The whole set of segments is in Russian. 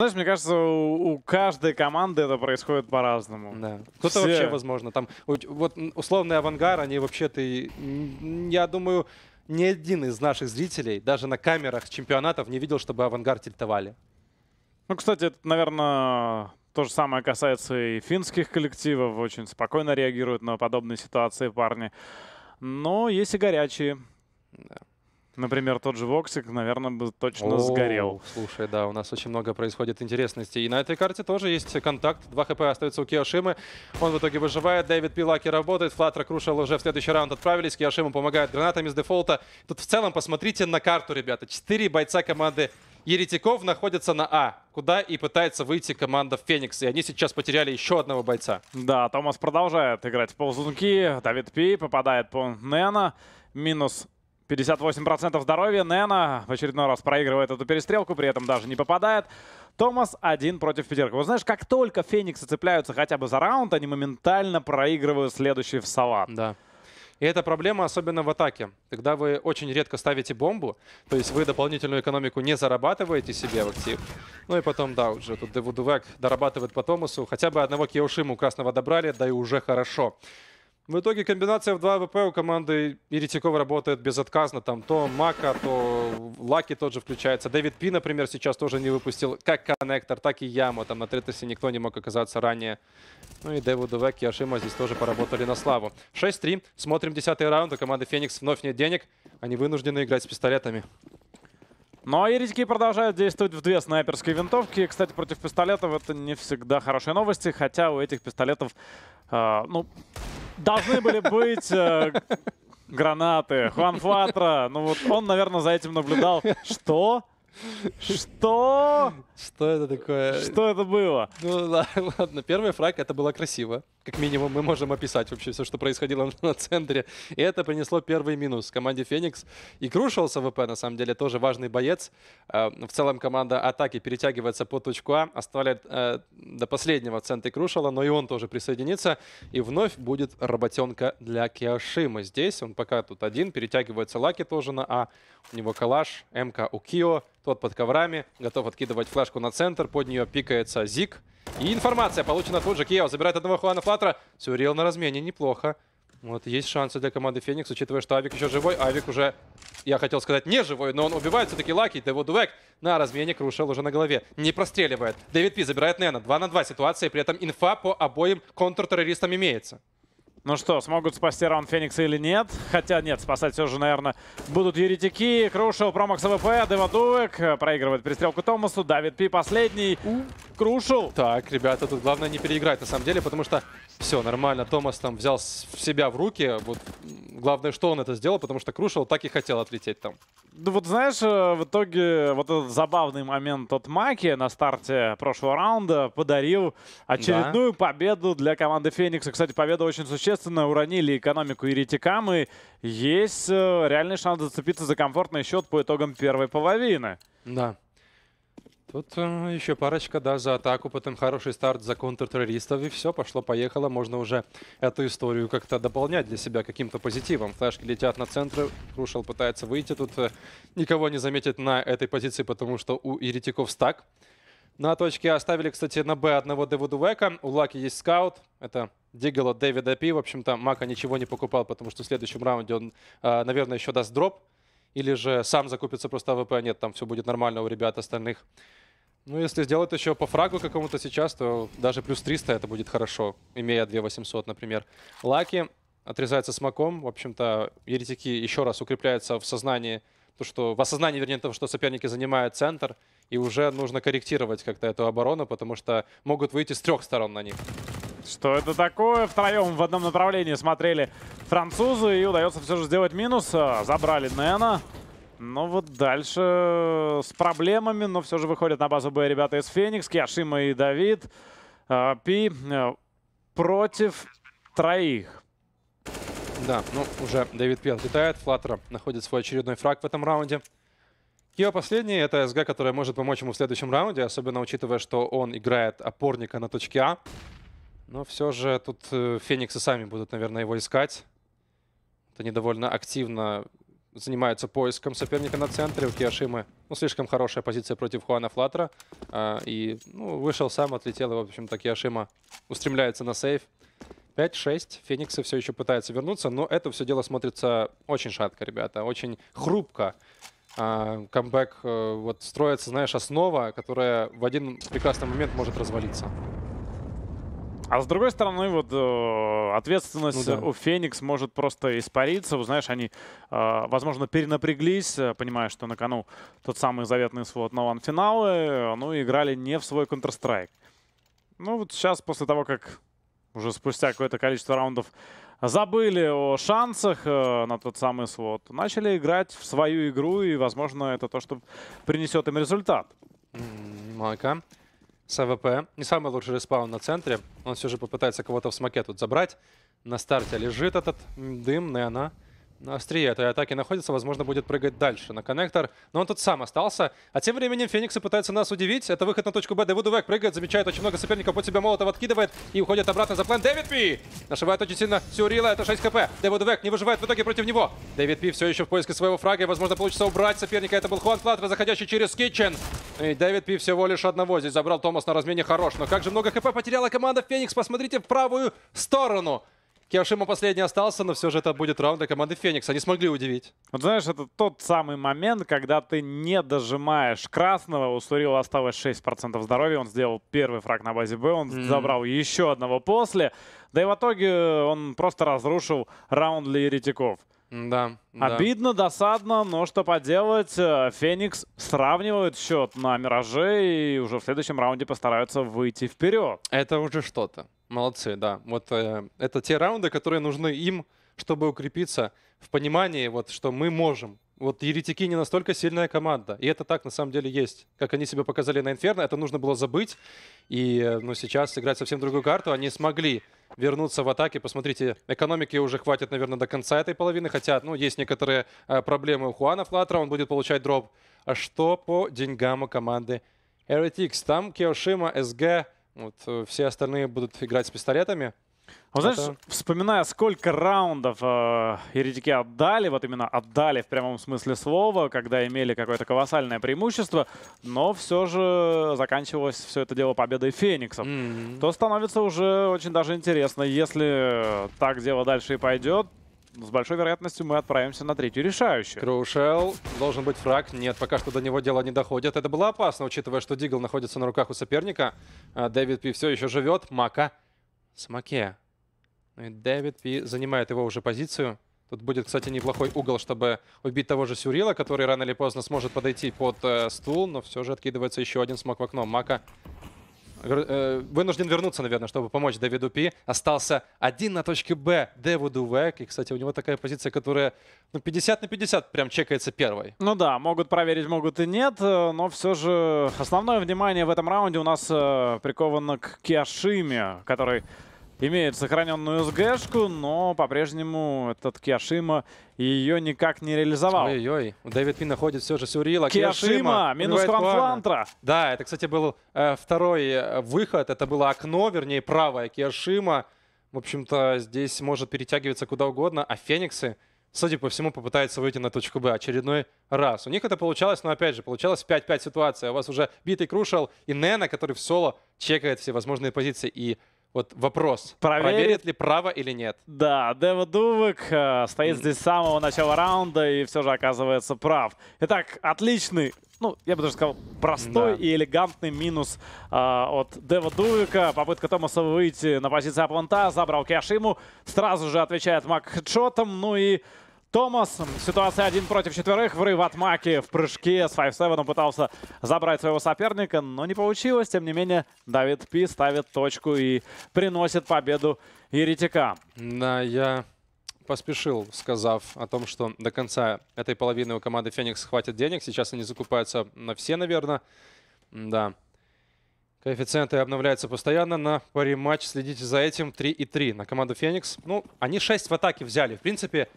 Знаешь, мне кажется, у, у каждой команды это происходит по-разному. Да. Кто-то Все... вообще, возможно, там, вот условный авангар, они вообще-то, я думаю, ни один из наших зрителей даже на камерах чемпионатов не видел, чтобы авангард тильтовали. Ну, кстати, это, наверное, то же самое касается и финских коллективов. Очень спокойно реагируют на подобные ситуации парни. Но есть и горячие. Да. Например, тот же Воксик, наверное, бы точно О, сгорел. Слушай, да, у нас очень много происходит интересностей. И на этой карте тоже есть контакт. 2 хп остается у Киошимы. Он в итоге выживает. Дэвид Пилаки работает. Флаттер Крушел уже в следующий раунд отправились. Киошима помогает гранатами с дефолта. Тут в целом посмотрите на карту, ребята. Четыре бойца команды Еретиков находятся на А, куда и пытается выйти команда Феникс. И они сейчас потеряли еще одного бойца. Да, Томас продолжает играть в ползунки. Давид Пи попадает по Нена. Минус 58% здоровья. Нена в очередной раз проигрывает эту перестрелку, при этом даже не попадает. Томас один против пятерка. Вот знаешь, как только Фениксы цепляются хотя бы за раунд, они моментально проигрывают следующий в салат. Да. И это проблема особенно в атаке, когда вы очень редко ставите бомбу, то есть вы дополнительную экономику не зарабатываете себе в актив. Ну и потом, да, уже тут Девудувек дорабатывает по Томасу. Хотя бы одного Киошиму красного добрали, да и уже хорошо. В итоге комбинация в 2 ВП у команды Еретикова работает безотказно. Там то Мака, то Лаки тот же включается. Дэвид Пи, например, сейчас тоже не выпустил как коннектор, так и яму. Там на третосе никто не мог оказаться ранее. Ну и Дэву Девек и Ашима здесь тоже поработали на славу. 6-3. Смотрим 10 раунд. У команды Феникс вновь нет денег. Они вынуждены играть с пистолетами. Но ну, а еретики продолжают действовать в две снайперские винтовки. Кстати, против пистолетов это не всегда хорошие новости, хотя у этих пистолетов, э, ну, должны были быть э, гранаты, Хуан Фатра. Ну вот он, наверное, за этим наблюдал. Что? Что? Что это такое? Что это было? Ну да, ладно, первый фраг, это было красиво. Как минимум мы можем описать вообще все, что происходило на центре. И это принесло первый минус команде Феникс. И Крушалс ВП, на самом деле, тоже важный боец. А, в целом команда атаки перетягивается по точку А, оставляет э, до последнего в центре Крушала, но и он тоже присоединится. И вновь будет работенка для Киашима. Здесь он пока тут один, перетягивается Лаки тоже на А. У него калаш, МК у Кио. Тот под коврами, готов откидывать флешку на центр, под нее пикается Зик. И информация получена тут же. Киева забирает одного Хуана Флатра. Сюрил на размене, неплохо. Вот есть шансы для команды Феникс, учитывая, что Авик еще живой. Авик уже, я хотел сказать, не живой, но он убивает все-таки Лаки. Дэвид Дуэк на размене крушил уже на голове. Не простреливает. Дэвид Пи забирает Нена. 2 на 2 ситуация, при этом инфа по обоим контртеррористам имеется. Ну что, смогут спасти раунд Феникса или нет? Хотя нет, спасать все же, наверное, будут еретики. Крушил промах с ВП, Девадуек э, проигрывает перестрелку Томасу. Давид Пи последний. Крушил. Так, ребята, тут главное не переиграть на самом деле, потому что все, нормально. Томас там взял в себя в руки. Вот главное, что он это сделал, потому что крушил так и хотел отлететь там. Ну вот знаешь, э, в итоге вот этот забавный момент от Маки на старте прошлого раунда подарил очередную да. победу для команды Феникса. Кстати, победа очень существенная. Уронили экономику еретикам, и есть э, реальный шанс зацепиться за комфортный счет по итогам первой половины. Да. Тут э, еще парочка, да, за атаку, потом хороший старт за контртеррористов, и все, пошло-поехало. Можно уже эту историю как-то дополнять для себя каким-то позитивом. Флешки летят на центр, Крушел пытается выйти, тут э, никого не заметит на этой позиции, потому что у еретиков стак. На точке оставили, кстати, на Б одного Дэвиду У Лаки есть скаут. Это Дигл от Дэвида Пи. В общем-то, Мака ничего не покупал, потому что в следующем раунде он, э, наверное, еще даст дроп. Или же сам закупится просто АВП. Нет, там все будет нормально у ребят остальных. Ну, если сделать еще по фрагу какому-то сейчас, то даже плюс 300 это будет хорошо, имея 2800, например. Лаки отрезается смоком. В общем-то, еретики еще раз укрепляются в сознании, то, что, в осознании, вернее, того, что соперники занимают центр, и уже нужно корректировать как-то эту оборону, потому что могут выйти с трех сторон на них. Что это такое? Втроем в одном направлении смотрели французы, и удается все же сделать минус. Забрали Нена. Ну вот дальше с проблемами, но все же выходят на базу Б ребята из Феникс, Киашима и Давид. А, Пи э, против троих. Да, ну уже Давид Пи отлетает, Флаттера находит свой очередной фраг в этом раунде. Его последний — это СГ, которая может помочь ему в следующем раунде, особенно учитывая, что он играет опорника на точке А. Но все же тут э, Фениксы сами будут, наверное, его искать. Это они довольно активно занимается поиском соперника на центре. У Киашимы ну, слишком хорошая позиция против Хуана Флатера. А, и ну, вышел сам, отлетел, и, в общем-то, Киашима устремляется на сейф. 5-6. Фениксы все еще пытаются вернуться, но это все дело смотрится очень шатко, ребята, очень хрупко. А, камбэк э, вот строится, знаешь, основа, которая в один прекрасный момент может развалиться. А с другой стороны, вот э, ответственность ну, да. у Феникс может просто испариться. Вы знаешь, они, э, возможно, перенапряглись, э, понимая, что на кону тот самый заветный свод на ван-финалы, э, ну играли не в свой Counter-Strike. Ну вот сейчас, после того, как уже спустя какое-то количество раундов забыли о шансах э, на тот самый свод, начали играть в свою игру, и, возможно, это то, что принесет им результат. Мака. Ну, а mm -hmm. СВП, Не самый лучший респаун на центре. Он все же попытается кого-то в смоке тут забрать. На старте лежит этот дым, и она острие этой атаки находится, возможно, будет прыгать дальше на коннектор. Но он тут сам остался. А тем временем Фениксы пытаются нас удивить. Это выход на точку Б. Дэвиду Век прыгает, замечает очень много соперников. Под себя молотом откидывает и уходит обратно за план. Дэвид Пи! Нашивает очень сильно Сюрила. Это 6 хп. Дэвид Век не выживает в итоге против него. Дэвид Пи все еще в поиске своего фрага. И, возможно, получится убрать соперника. Это был Хуан Платра, заходящий через Китчен. И Дэвид Пи всего лишь одного. Здесь забрал Томас на размене хорош. Но как же много хп потеряла команда Феникс. Посмотрите в правую сторону. Хирошима последний остался, но все же это будет раунд для команды Феникс. Они смогли удивить. Вот знаешь, это тот самый момент, когда ты не дожимаешь красного. У Сурила осталось 6% здоровья. Он сделал первый фраг на базе Б. Он mm -hmm. забрал еще одного после. Да и в итоге э, он просто разрушил раунд для еретиков. Да. Обидно, да. досадно, но что поделать. Э, Феникс сравнивает счет на Мираже и уже в следующем раунде постараются выйти вперед. Это уже что-то. Молодцы, да. Вот э, это те раунды, которые нужны им, чтобы укрепиться в понимании, вот, что мы можем. Вот еретики не настолько сильная команда. И это так на самом деле есть. Как они себя показали на Инферно, это нужно было забыть. И э, ну, сейчас играть совсем другую карту. Они смогли вернуться в атаке. Посмотрите, экономики уже хватит, наверное, до конца этой половины. Хотя, ну, есть некоторые э, проблемы у Хуана Флатера. Он будет получать дроп. А что по деньгам у команды Heretics? Там Киошима, СГ, вот, э, все остальные будут играть с пистолетами. А вот, это... вспоминая, сколько раундов э, еретики отдали, вот именно отдали в прямом смысле слова, когда имели какое-то колоссальное преимущество, но все же заканчивалось все это дело победой фениксов, mm -hmm. то становится уже очень даже интересно. Если так дело дальше и пойдет, с большой вероятностью мы отправимся на третью решающую. Крушел. Должен быть фраг. Нет, пока что до него дело не доходит. Это было опасно, учитывая, что Дигл находится на руках у соперника. А, Дэвид Пи все еще живет. Мака с Маке. Ну и Дэвид Пи занимает его уже позицию. Тут будет, кстати, неплохой угол, чтобы убить того же Сюрила, который рано или поздно сможет подойти под э, стул, но все же откидывается еще один смог в окно. Мака Э, вынужден вернуться, наверное, чтобы помочь Дэвиду Пи. Остался один на точке Б Дэвиду Вэк. И, кстати, у него такая позиция, которая ну, 50 на 50 прям чекается первой. Ну да, могут проверить, могут и нет. Э, но все же основное внимание в этом раунде у нас э, приковано к Киашиме, который имеет сохраненную СГшку, но по-прежнему этот Киашима ее никак не реализовал. Ой-ой, Дэвид Пин находит все же Сюрила. Киашима, минус Хванфлантра. Да, это, кстати, был э, второй э, выход. Это было окно, вернее, правое Киашима. В общем-то, здесь может перетягиваться куда угодно, а Фениксы судя по всему, попытается выйти на точку Б очередной раз. У них это получалось, но опять же, получалось 5-5 ситуация. У вас уже битый крушал и Нена, который в соло чекает все возможные позиции. И вот вопрос. Проверит, проверит ли право или нет? Да, Дева Дувик э, стоит здесь с самого начала раунда и все же оказывается прав. Итак, отличный, ну, я бы даже сказал, простой да. и элегантный минус э, от Дева Дувика. Попытка Томаса выйти на позицию Апланта, забрал Киашиму, сразу же отвечает Мак ну и... Томас. Ситуация один против четверых. Врыв от Маки в прыжке с 5-7 пытался забрать своего соперника, но не получилось. Тем не менее, Давид Пи ставит точку и приносит победу еретика. Да, я поспешил, сказав о том, что до конца этой половины у команды «Феникс» хватит денег. Сейчас они закупаются на все, наверное. Да. Коэффициенты обновляются постоянно на паре матч. Следите за этим. 3 и 3 на команду «Феникс». Ну, они 6 в атаке взяли. В принципе,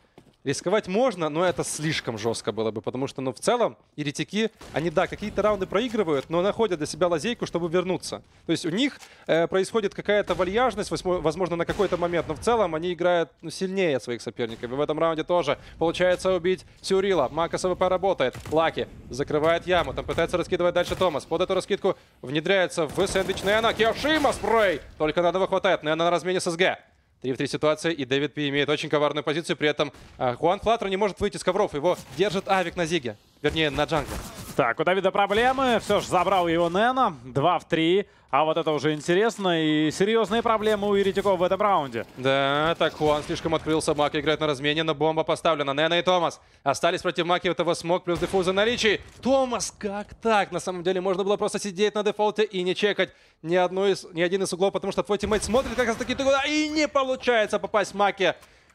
Рисковать можно, но это слишком жестко было бы, потому что, ну, в целом, еретики, они, да, какие-то раунды проигрывают, но находят для себя лазейку, чтобы вернуться. То есть у них э, происходит какая-то вальяжность, возможно, на какой-то момент, но в целом они играют ну, сильнее своих соперников. И в этом раунде тоже получается убить Сюрила. Макас ВП работает. Лаки закрывает яму, там пытается раскидывать дальше Томас. Под эту раскидку внедряется в сэндвич Нена. Киошима спрей! Только надо хватает. Нена на размене с СГ. 3 в 3 ситуация, и Дэвид Пи имеет очень коварную позицию, при этом а, Хуан Флаттер не может выйти с ковров, его держит Авик на Зиге, вернее, на джангле. Так, у Давида проблемы. Все же забрал его Нена. два в три. А вот это уже интересно. И серьезные проблемы у Еретиков в этом раунде. Да, так Хуан слишком открылся. Маки играет на размене, но бомба поставлена. Нена и Томас остались против Маки. Этого смог плюс дефуза наличии. Томас, как так? На самом деле можно было просто сидеть на дефолте и не чекать ни, одну из, ни один из углов, потому что твой тиммейт смотрит как раз таки туда и не получается попасть Маки.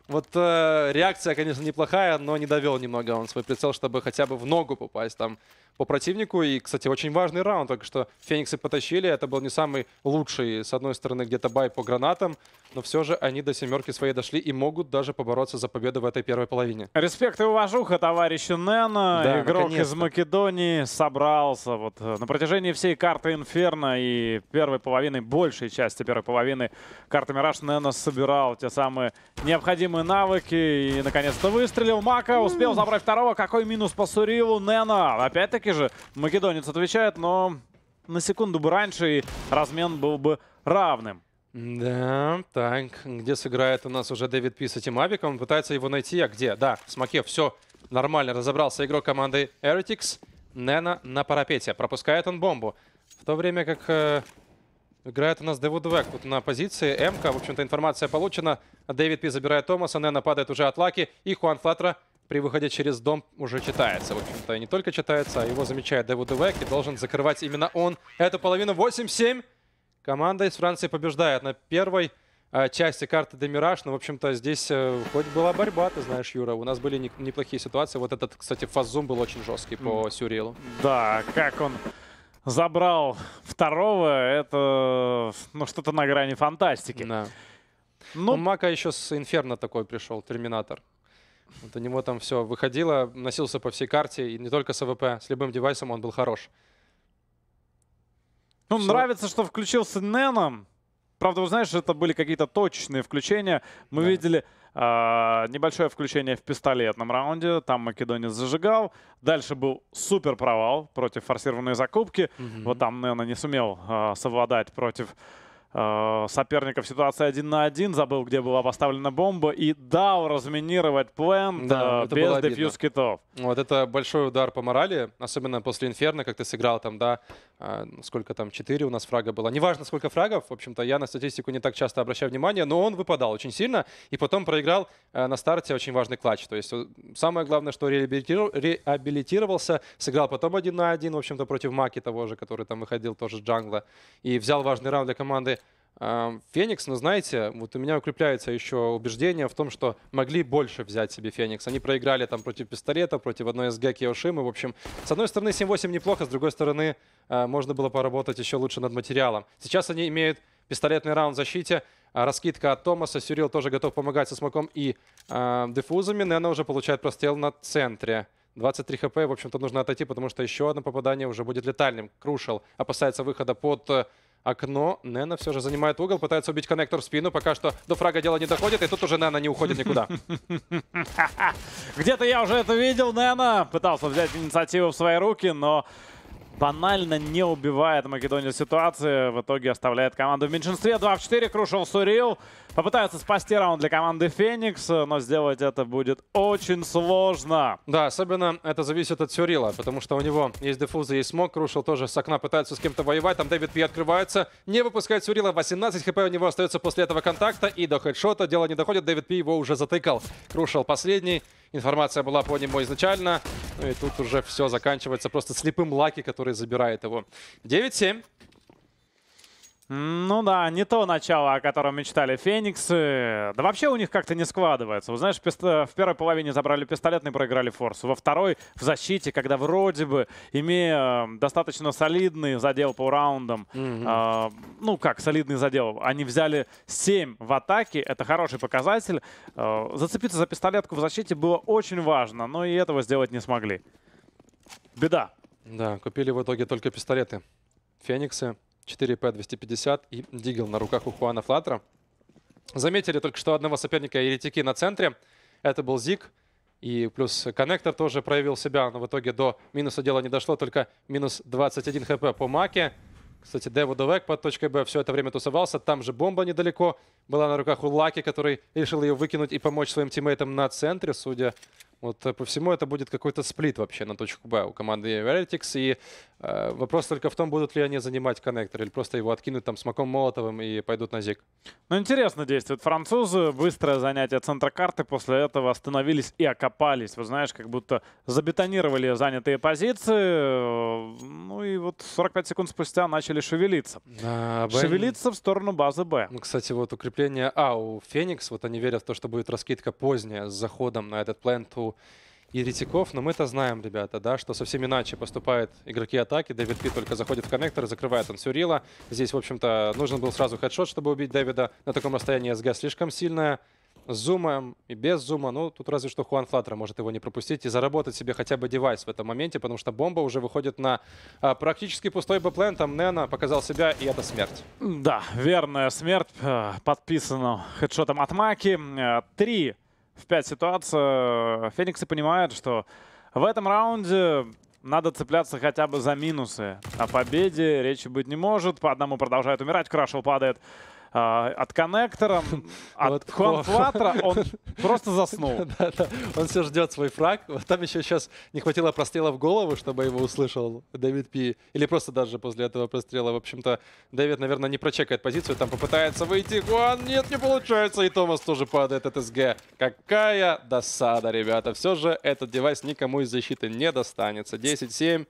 Вот э, реакция, конечно, неплохая, но не довел немного он свой прицел, чтобы хотя бы в ногу попасть там по противнику. И, кстати, очень важный раунд, только что Фениксы потащили. Это был не самый лучший, с одной стороны, где-то бай по гранатам, но все же они до семерки своей дошли и могут даже побороться за победу в этой первой половине. Респект и уважуха товарищу Нена. Да, Игрок из Македонии собрался вот э, на протяжении всей карты Инферно и первой половины, большей части первой половины карты Мираж Нена собирал те самые необходимые необходимые навыки. И, наконец-то, выстрелил. Мака успел забрать второго. Какой минус по Сурилу? Нена. Опять-таки же, Македонец отвечает, но на секунду бы раньше, и размен был бы равным. Да, так, где сыграет у нас уже Дэвид Пи с этим авиком? Он пытается его найти, а где? Да, с Маке все нормально, разобрался игрок команды Heretics. Нена на парапете, пропускает он бомбу. В то время как э, Играет у нас Дэвид Век тут на позиции. МК, в общем-то, информация получена. Дэвид Пи забирает Томаса, Нена падает уже от Лаки. И Хуан Флатра при выходе через дом уже читается. В общем-то, не только читается, а его замечает Дэвид Век. И должен закрывать именно он эту половину. 8-7. Команда из Франции побеждает на первой а, части карты Демираж. Но, ну, в общем-то, здесь э, хоть была борьба, ты знаешь, Юра. У нас были неплохие ситуации. Вот этот, кстати, фаззум был очень жесткий по Сюрилу. Да, как он забрал второго, это ну, что-то на грани фантастики. Да. Ну, Но... Мака еще с Инферно такой пришел, Терминатор. Вот у него там все выходило, носился по всей карте, и не только с АВП, с любым девайсом он был хорош. Ну, все. нравится, что включился Неном. Правда, вы знаешь, это были какие-то точечные включения. Мы да. видели а, небольшое включение в пистолетном раунде. Там Македонец зажигал. Дальше был супер провал против форсированной закупки. Угу. Вот там, наверное, не сумел а, совладать против а, соперников ситуация один на один, забыл, где была поставлена бомба, и дал разминировать план да, э, без дефьюз китов. Вот это большой удар по морали, особенно после Инферно, как ты сыграл там, да, а, ну, сколько там, 4 у нас фрага было. Неважно, сколько фрагов, в общем-то, я на статистику не так часто обращаю внимание, но он выпадал очень сильно и потом проиграл а, на старте очень важный клатч. То есть э, самое главное, что реабилитировался, сыграл потом один на один, в общем-то, против Маки того же, который там выходил тоже с джангла, и взял важный раунд для команды Феникс, но знаете, вот у меня укрепляется еще убеждение в том, что могли больше взять себе Феникс. Они проиграли там против пистолета, против одной СГ Киошимы. В общем, с одной стороны 7-8 неплохо, с другой стороны а, можно было поработать еще лучше над материалом. Сейчас они имеют пистолетный раунд в защите. А, раскидка от Томаса. Сюрил тоже готов помогать со смоком и э, дефузами. Нена уже получает прострел на центре. 23 хп, в общем-то, нужно отойти, потому что еще одно попадание уже будет летальным. Крушел опасается выхода под э, окно. Нена все же занимает угол, пытается убить коннектор в спину. Пока что до фрага дело не доходит, и тут уже Нена не уходит никуда. Где-то я уже это видел, Нена пытался взять инициативу в свои руки, но банально не убивает Македонию ситуации. В итоге оставляет команду в меньшинстве. 2 в 4. Крушил Сурил. попытается спасти раунд для команды Феникс, но сделать это будет очень сложно. Да, особенно это зависит от Сурила, потому что у него есть дефузы, есть смог. Крушил тоже с окна пытается с кем-то воевать. Там Дэвид Пи открывается. Не выпускает Сурила. 18 хп у него остается после этого контакта. И до хедшота дело не доходит. Дэвид Пи его уже затыкал. Крушил последний. Информация была по нему изначально. Ну и тут уже все заканчивается просто слепым Лаки, который забирает его. 9-7. Ну да, не то начало, о котором мечтали Фениксы. Да вообще у них как-то не складывается. Вы знаешь, э, в первой половине забрали пистолет и проиграли форс. Во второй в защите, когда вроде бы, имея э, достаточно солидный задел по раундам, mm -hmm. э, ну как, солидный задел, они взяли 7 в атаке, это хороший показатель. Э, зацепиться за пистолетку в защите было очень важно, но и этого сделать не смогли. Беда. Да, купили в итоге только пистолеты. Фениксы 4P250 и Дигл на руках у Хуана Флаттера. Заметили только что одного соперника еретики на центре. Это был Зиг. И плюс коннектор тоже проявил себя, но в итоге до минуса дела не дошло, только минус 21 хп по маке. Кстати, Дэву Довек под точкой Б все это время тусовался. Там же бомба недалеко была на руках у Лаки, который решил ее выкинуть и помочь своим тиммейтам на центре, судя вот э, по всему это будет какой-то сплит вообще на точку Б у команды Analytics. И э, вопрос только в том, будут ли они занимать коннектор или просто его откинуть там с маком Молотовым и пойдут на зиг. Ну, интересно действуют французы. Быстрое занятие центра карты. После этого остановились и окопались. Вот знаешь, как будто забетонировали занятые позиции. Ну и вот 45 секунд спустя начали шевелиться. А, Бен... Шевелиться в сторону базы Б. Ну, кстати, вот укрепление А у Феникс. Вот они верят в то, что будет раскидка поздняя с заходом на этот плент у Ау и Ретиков. Но мы-то знаем, ребята, да, что совсем иначе поступают игроки атаки. Дэвид Пи только заходит в коннектор и закрывает он Сюрила. Здесь, в общем-то, нужен был сразу хедшот, чтобы убить Дэвида. На таком расстоянии СГ слишком сильная. С зумом и без зума, ну, тут разве что Хуан Флаттер может его не пропустить и заработать себе хотя бы девайс в этом моменте, потому что бомба уже выходит на а, практически пустой бэплен, там Нена показал себя, и это смерть. Да, верная смерть, э, подписана хедшотом от Маки. Э, три в 5 ситуация. Фениксы понимают, что в этом раунде надо цепляться хотя бы за минусы. О победе речи быть не может. По одному продолжает умирать. Крашел падает. А, от коннектора, от Хуанфлатра он просто заснул. Он все ждет свой фраг. Там еще сейчас не хватило прострела в голову, чтобы его услышал Дэвид Пи. Или просто даже после этого прострела, в общем-то, Дэвид, наверное, не прочекает позицию, там попытается выйти. Хуан, нет, не получается. И Томас тоже падает от СГ. Какая досада, ребята. Все же этот девайс никому из защиты не достанется. 10-7.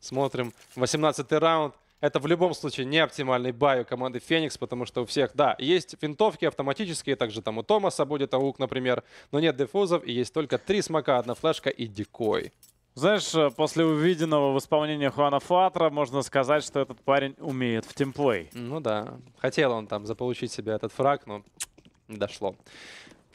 Смотрим. 18 раунд. Это в любом случае не оптимальный бай у команды Феникс, потому что у всех, да, есть винтовки автоматические, также там у Томаса будет аук, например, но нет дефузов и есть только три смока, одна флешка и дикой. Знаешь, э, после увиденного в исполнении Хуана Фатра можно сказать, что этот парень умеет в тимплей. Ну да. Хотел он там заполучить себе этот фраг, но не дошло.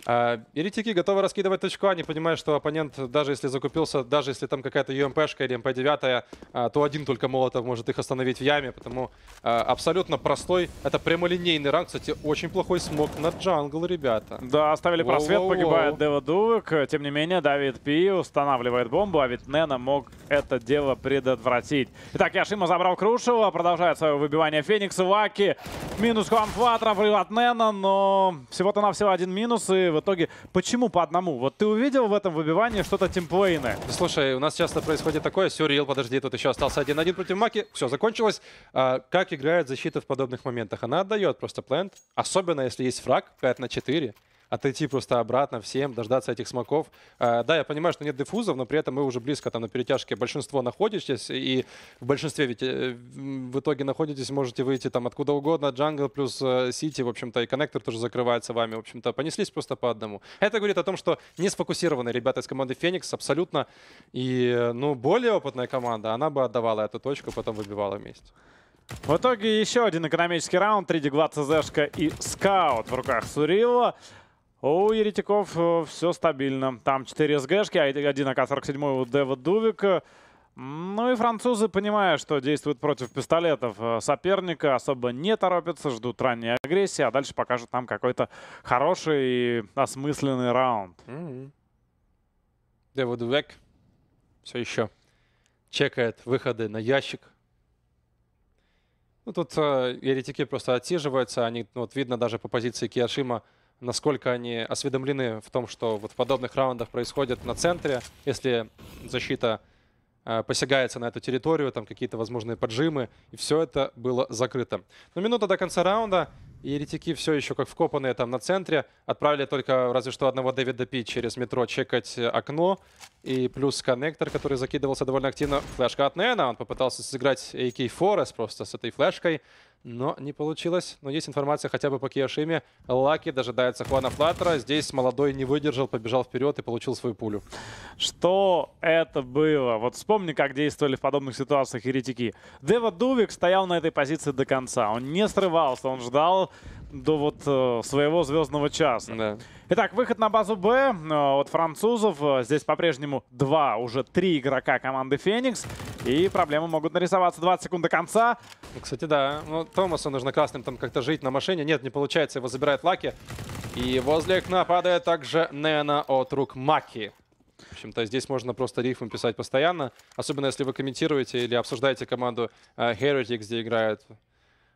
А, еретики готовы раскидывать точку, они а, понимают, что оппонент, даже если закупился, даже если там какая-то ЮМПшка эм или МП-9, а, то один только Молотов может их остановить в яме, потому абсолютно простой, это прямолинейный ранг, кстати, очень плохой смог на джангл, ребята. Да, оставили воу, просвет, воу, погибает воу. Дева Дувик, тем не менее Давид Пи устанавливает бомбу, а ведь Нена мог это дело предотвратить. Итак, Яшима забрал Крушева, продолжает свое выбивание Феникса, Ваки, минус Хуанфатра, от Нена, но всего-то на всего один минус и в итоге почему по одному? Вот ты увидел в этом выбивании что-то тимплейное? Слушай, у нас часто происходит такое. Сюрил, подожди, тут еще остался 1 один против Маки. Все, закончилось. А, как играет защита в подобных моментах? Она отдает просто плент. Особенно, если есть фраг 5 на 4 отойти просто обратно всем, дождаться этих смоков. А, да, я понимаю, что нет диффузов, но при этом мы уже близко там на перетяжке большинство находитесь, и в большинстве ведь э, в итоге находитесь, можете выйти там откуда угодно, джангл плюс э, сити, в общем-то, и коннектор тоже закрывается вами, в общем-то, понеслись просто по одному. Это говорит о том, что не сфокусированы ребята из команды Феникс абсолютно, и, ну, более опытная команда, она бы отдавала эту точку, потом выбивала вместе. В итоге еще один экономический раунд. три дегла ЦЗшка и скаут в руках Сурила. У еретиков э, все стабильно. Там 4 СГшки, а один АК-47 у Дэва Дувика. Ну и французы, понимая, что действуют против пистолетов э, соперника, особо не торопятся, ждут ранней агрессии, а дальше покажут нам какой-то хороший и осмысленный раунд. Mm -hmm. все еще чекает выходы на ящик. Ну тут э, еретики просто отсиживаются, они, ну, вот видно даже по позиции Киашима, насколько они осведомлены в том, что вот в подобных раундах происходит на центре, если защита э, посягается на эту территорию, там какие-то возможные поджимы, и все это было закрыто. Но минута до конца раунда, и еретики все еще как вкопанные там на центре. Отправили только разве что одного Дэвида Пи через метро чекать окно. И плюс коннектор, который закидывался довольно активно. Флешка от Нена, он попытался сыграть AK Forest просто с этой флешкой. Но не получилось. Но есть информация хотя бы по Киошиме. Лаки дожидается Хуана Флаттера. Здесь молодой не выдержал, побежал вперед и получил свою пулю. Что это было? Вот вспомни, как действовали в подобных ситуациях еретики. Дева Дувик стоял на этой позиции до конца. Он не срывался, он ждал до вот э, своего звездного часа. Да. Итак, выход на базу Б э, от французов. Э, здесь по-прежнему два, уже три игрока команды «Феникс». И проблемы могут нарисоваться. 20 секунд до конца. Ну, кстати, да. Ну, Томасу нужно красным там как-то жить на машине. Нет, не получается. Его забирает Лаки. И возле окна падает также Нена от рук Маки. В общем-то, здесь можно просто рифм писать постоянно. Особенно, если вы комментируете или обсуждаете команду э, Heretic, где играют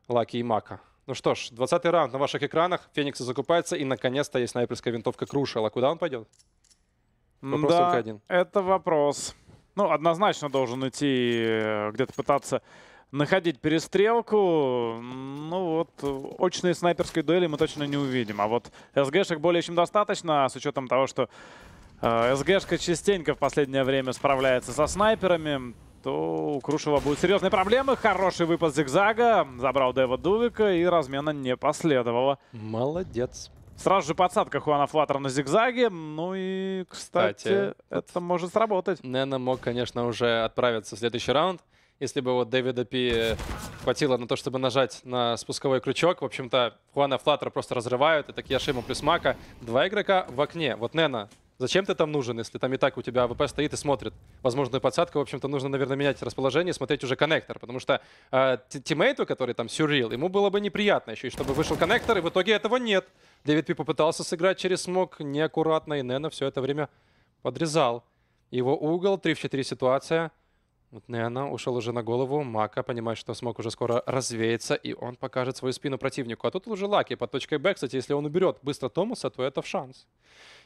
Лаки и Мака. Ну что ж, 20 раунд на ваших экранах. Фениксы закупаются. И, наконец-то, есть снайперская винтовка Крушел. А куда он пойдет? Вопрос да, только один. это вопрос. Ну, однозначно должен идти э, где-то пытаться находить перестрелку. Ну вот, очные снайперской дуэли мы точно не увидим. А вот СГшек более чем достаточно, с учетом того, что э, СГшка частенько в последнее время справляется со снайперами, то у Крушева будут серьезные проблемы. Хороший выпад зигзага, забрал Дэва Дувика и размена не последовало. Молодец. Сразу же подсадка Хуана Флаттера на зигзаге. Ну и, кстати, кстати это может сработать. Нена мог, конечно, уже отправиться в следующий раунд. Если бы вот Дэвида Пи э, хватило на то, чтобы нажать на спусковой крючок. В общем-то, Хуана Флаттера просто разрывают. Это Кияшима плюс Мака. Два игрока в окне. Вот Нена, зачем ты там нужен, если там и так у тебя АВП стоит и смотрит? Возможную подсадку, в общем-то, нужно, наверное, менять расположение, смотреть уже коннектор. Потому что э, тиммейту, который там сюрил, ему было бы неприятно еще, и чтобы вышел коннектор, и в итоге этого нет. Дэвид Пи попытался сыграть через смог неаккуратно, и Нена все это время подрезал. Его угол, 3 в 4 ситуация. Вот Неана ушел уже на голову. Мака понимает, что смог уже скоро развеяться, и он покажет свою спину противнику. А тут уже Лаки под точкой Б. Кстати, если он уберет быстро Томаса, то это в шанс.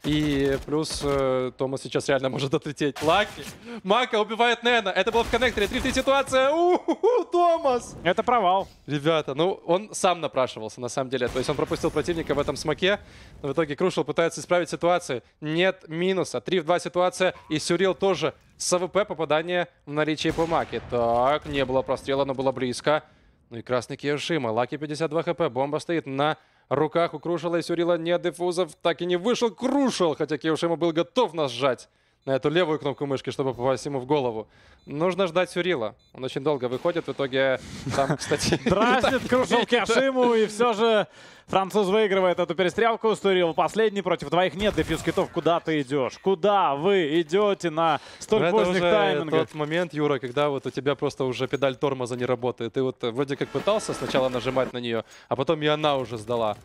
И плюс э, Томас сейчас реально может отлететь. Лаки. Мака убивает Нена. Это было в коннекторе. 3 3 ситуация. У-ху-ху, Томас! Это провал. Ребята, ну он сам напрашивался на самом деле. То есть он пропустил противника в этом смоке. Но в итоге Крушел пытается исправить ситуацию. Нет минуса. 3 в 2 ситуация. И Сюрил тоже с АВП попадание в наличии по Маке. Так, не было прострела, но было близко. Ну и красный Киошима. Лаки 52 хп. Бомба стоит на руках у Крушела и Сюрила нет диффузов. Так и не вышел Крушел, хотя Киушима был готов нас сжать на эту левую кнопку мышки, чтобы попасть ему в голову. Нужно ждать Сюрила. Он очень долго выходит, в итоге там, кстати... Дразнит кружил Киашиму, и все же француз выигрывает эту перестрелку. Сюрил последний против двоих. Нет дефьюз китов. Куда ты идешь? Куда вы идете на столь поздних таймингах? тот момент, Юра, когда вот у тебя просто уже педаль тормоза не работает. Ты вот вроде как пытался сначала нажимать на нее, а потом и она уже сдала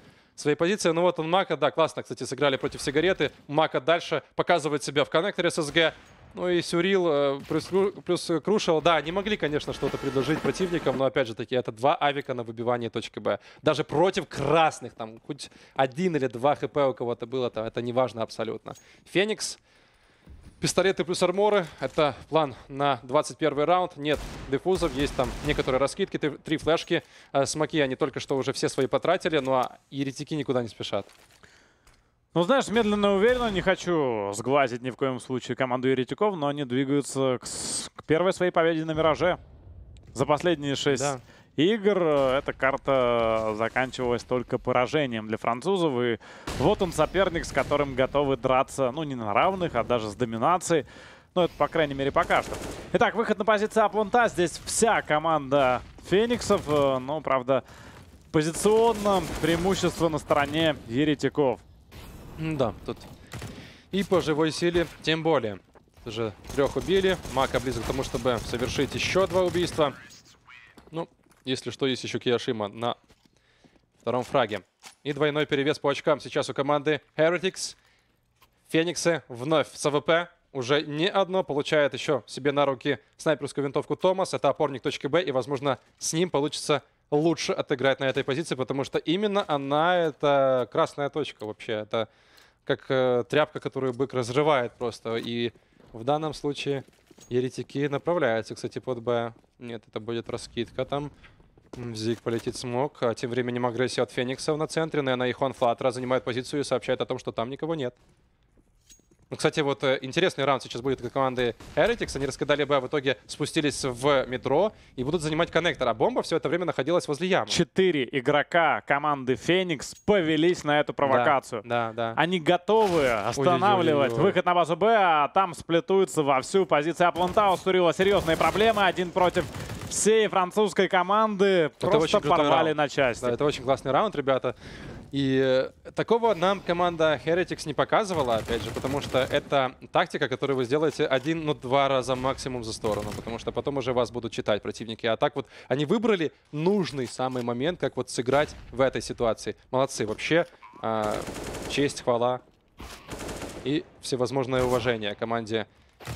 своей позиции. Ну вот он Мака, да, классно, кстати, сыграли против сигареты. Мака дальше показывает себя в коннекторе ССГ. Ну и Сюрил э, плюс, плюс Крушел, да, не могли, конечно, что-то предложить противникам, но опять же таки, это два авика на выбивание точки Б. Даже против красных, там хоть один или два хп у кого-то было, там, это неважно абсолютно. Феникс Пистолеты плюс арморы — это план на 21 раунд. Нет дефузов, есть там некоторые раскидки, три флешки. Э, смоки они только что уже все свои потратили, ну а еретики никуда не спешат. Ну, знаешь, медленно и уверенно, не хочу сглазить ни в коем случае команду еретиков, но они двигаются к, к первой своей победе на Мираже. За последние шесть да игр эта карта заканчивалась только поражением для французов. И вот он соперник, с которым готовы драться, ну, не на равных, а даже с доминацией. Ну, это, по крайней мере, пока что. Итак, выход на позицию Апланта. Здесь вся команда Фениксов. Э, ну, правда, позиционно преимущество на стороне еретиков. Да, тут и по живой силе тем более. Уже трех убили. Мака близок к тому, чтобы совершить еще два убийства. Ну, если что, есть еще Киошима на втором фраге. И двойной перевес по очкам сейчас у команды Heretics. Фениксы вновь с АВП. Уже не одно получает еще себе на руки снайперскую винтовку Томас. Это опорник точки Б, и, возможно, с ним получится лучше отыграть на этой позиции, потому что именно она — это красная точка вообще. Это как э, тряпка, которую бык разрывает просто. И в данном случае еретики направляются, кстати, под Б. Нет, это будет раскидка там. Зиг полетит смог. А тем временем агрессия от Феникса на центре. Нена и Хуан Флатра занимает позицию и сообщает о том, что там никого нет. Ну, кстати, вот э, интересный раунд сейчас будет от команды Heretics. Они раскидали Б, а в итоге спустились в метро и будут занимать коннектор. А бомба все это время находилась возле ямы. Четыре игрока команды Феникс повелись на эту провокацию. Да, да. да. Они готовы останавливать ой, ой, ой, выход на базу Б, а там сплетуются вовсю. Позиция Плантау, стурила серьезные проблемы. Один против всей французской команды это просто порвали раунд. на части. Да, это очень классный раунд, ребята. И э, такого нам команда Heretics не показывала, опять же, потому что это тактика, которую вы сделаете один, ну, два раза максимум за сторону, потому что потом уже вас будут читать противники. А так вот они выбрали нужный самый момент, как вот сыграть в этой ситуации. Молодцы, вообще, э, честь, хвала и всевозможное уважение команде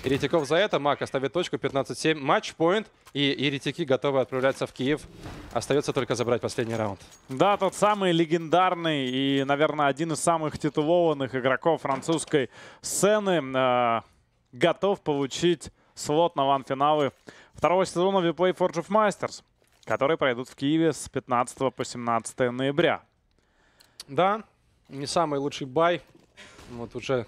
Еретиков за это. Мак оставит точку 15-7. Матчпоинт. И еретики готовы отправляться в Киев. Остается только забрать последний раунд. Да, тот самый легендарный и, наверное, один из самых титулованных игроков французской сцены э, готов получить слот на ван-финалы второго сезона VPlay Forge of Masters, которые пройдут в Киеве с 15 по 17 ноября. Да, не самый лучший бай. Вот уже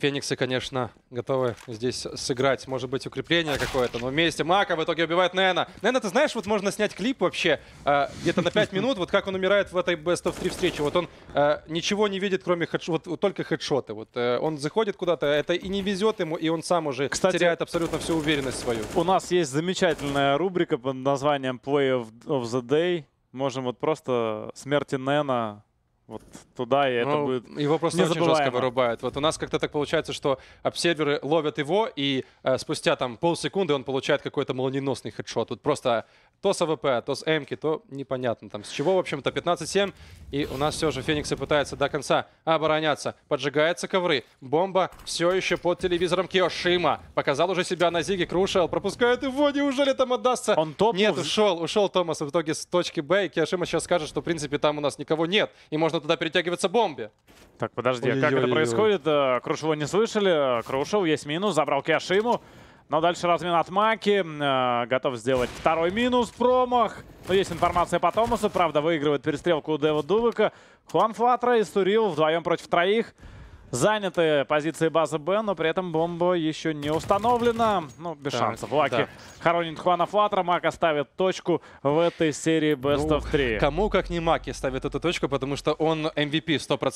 Фениксы, конечно, готовы здесь сыграть, может быть, укрепление какое-то, но вместе Мака в итоге убивает Нена. Нена, ты знаешь, вот можно снять клип вообще э, где-то на 5 минут, вот как он умирает в этой Best of 3 встрече. Вот он э, ничего не видит, кроме хедшот, вот только хедшоты. Вот э, он заходит куда-то, это и не везет ему, и он сам уже Кстати, теряет абсолютно всю уверенность свою. У нас есть замечательная рубрика под названием Play of, of the Day. Можем вот просто смерти Нена вот туда, и ну, это будет Его просто очень жестко вырубают. Вот у нас как-то так получается, что обсерверы ловят его, и э, спустя там полсекунды он получает какой-то молниеносный хедшот. Вот просто то с АВП, то с Эмки, то непонятно там с чего. В общем-то, 15-7. И у нас все же Фениксы пытаются до конца обороняться. Поджигаются ковры. Бомба все еще под телевизором Киошима. Показал уже себя на Зиге. Крушел. Пропускает его. Неужели там отдастся? Он топ. Нет, ушел. Ушел Томас в итоге с точки Б. И Киошима сейчас скажет, что, в принципе, там у нас никого нет. И можно туда перетягиваться бомбе. Так, подожди, а как это происходит? Э, Крушева не слышали. Э, Крушев, есть минус. Забрал Киошиму. Но дальше размен от Маки. Э, готов сделать второй минус. Промах. Но есть информация по Томасу. Правда, выигрывает перестрелку у Дева Дувыка. Хуан Флатра и Сурил вдвоем против троих. Заняты позиции базы Б, но при этом бомба еще не установлена. Ну, без так, шансов. Лаки да. хоронит Хуана Флатра, Мака ставит точку в этой серии Best ну, of 3. Кому как не Маки ставит эту точку, потому что он MVP 100%.